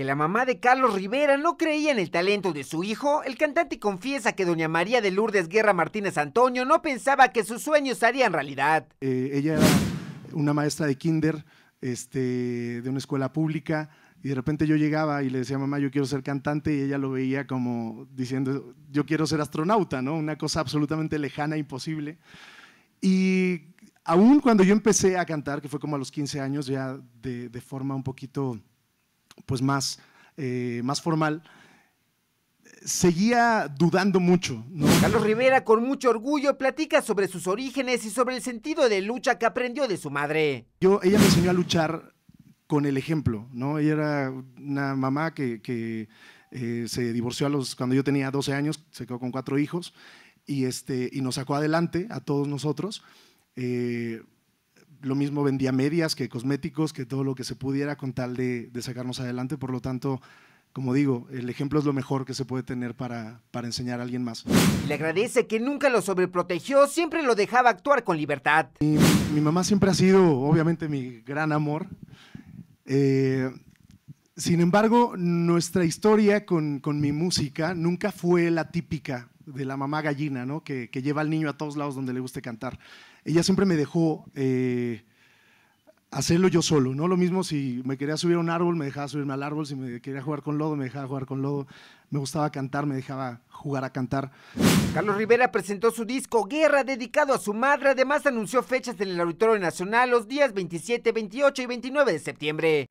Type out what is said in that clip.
que la mamá de Carlos Rivera no creía en el talento de su hijo, el cantante confiesa que doña María de Lourdes Guerra Martínez Antonio no pensaba que sus sueños se harían realidad. Eh, ella era una maestra de kinder, este, de una escuela pública, y de repente yo llegaba y le decía, mamá, yo quiero ser cantante, y ella lo veía como diciendo, yo quiero ser astronauta, ¿no? Una cosa absolutamente lejana, imposible. Y aún cuando yo empecé a cantar, que fue como a los 15 años, ya de forma un poquito pues más, eh, más formal, seguía dudando mucho. Carlos Rivera con mucho orgullo platica sobre sus orígenes y sobre el sentido de lucha que aprendió de su madre. Yo, ella me enseñó a luchar con el ejemplo, ¿no? Ella era una mamá que, eh, se divorció a los, cuando yo tenía 12 años, se quedó con cuatro hijos y, este, y nos sacó adelante a todos nosotros. Eh, lo mismo vendía medias que cosméticos, que todo lo que se pudiera con tal de, sacarnos adelante. Por lo tanto, como digo, el ejemplo es lo mejor que se puede tener para, enseñar a alguien más. Le agradece que nunca lo sobreprotegió, siempre lo dejaba actuar con libertad. Mi, mamá siempre ha sido, obviamente, mi gran amor. Eh, sin embargo, nuestra historia con, con mi música nunca fue la típica de la mamá gallina, ¿no? Que, lleva al niño a todos lados donde le guste cantar. Ella siempre me dejó eh, hacerlo yo solo, ¿no? Lo mismo si me quería subir a un árbol, me dejaba subirme al árbol, si me quería jugar con lodo, me dejaba jugar con lodo, me gustaba cantar, me dejaba jugar a cantar. Carlos Rivera presentó su disco Guerra dedicado a su madre, además anunció fechas en el Auditorio Nacional los días 27, 28 y 29 de septiembre.